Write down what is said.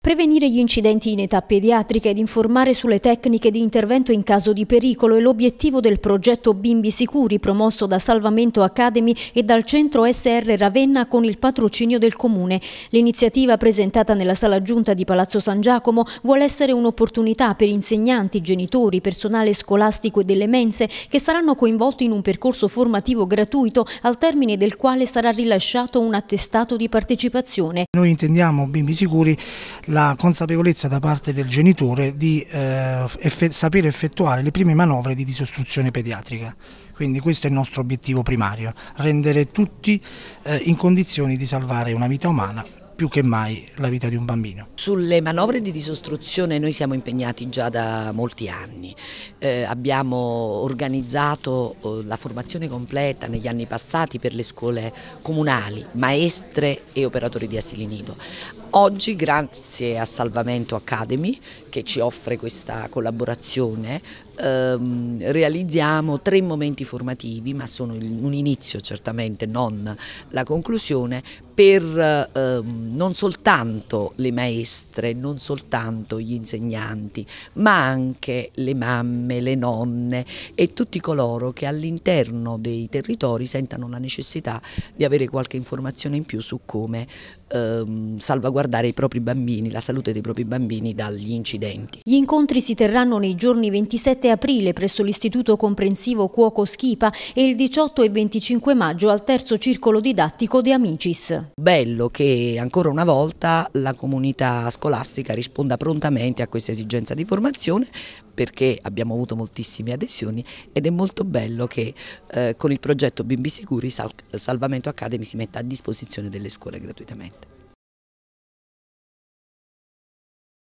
Prevenire gli incidenti in età pediatrica ed informare sulle tecniche di intervento in caso di pericolo è l'obiettivo del progetto Bimbi Sicuri promosso da Salvamento Academy e dal centro SR Ravenna con il patrocinio del Comune. L'iniziativa presentata nella sala giunta di Palazzo San Giacomo vuole essere un'opportunità per insegnanti, genitori, personale scolastico e delle mense che saranno coinvolti in un percorso formativo gratuito al termine del quale sarà rilasciato un attestato di partecipazione. Noi intendiamo Bimbi Sicuri la consapevolezza da parte del genitore di eh, effe sapere effettuare le prime manovre di disostruzione pediatrica. Quindi questo è il nostro obiettivo primario, rendere tutti eh, in condizioni di salvare una vita umana più che mai la vita di un bambino. Sulle manovre di disostruzione noi siamo impegnati già da molti anni, eh, abbiamo organizzato eh, la formazione completa negli anni passati per le scuole comunali, maestre e operatori di asili nido. Oggi grazie a Salvamento Academy che ci offre questa collaborazione ehm, realizziamo tre momenti formativi ma sono un inizio certamente non la conclusione per ehm, non soltanto le maestre, non soltanto gli insegnanti, ma anche le mamme, le nonne e tutti coloro che all'interno dei territori sentano la necessità di avere qualche informazione in più su come ehm, salvaguardare i propri bambini, la salute dei propri bambini dagli incidenti. Gli incontri si terranno nei giorni 27 aprile presso l'Istituto Comprensivo Cuoco Schipa e il 18 e 25 maggio al terzo circolo didattico di Amicis. Bello che ancora ancora una volta la comunità scolastica risponda prontamente a questa esigenza di formazione perché abbiamo avuto moltissime adesioni ed è molto bello che eh, con il progetto Bimbi Sicuri Sal Salvamento Academy si metta a disposizione delle scuole gratuitamente.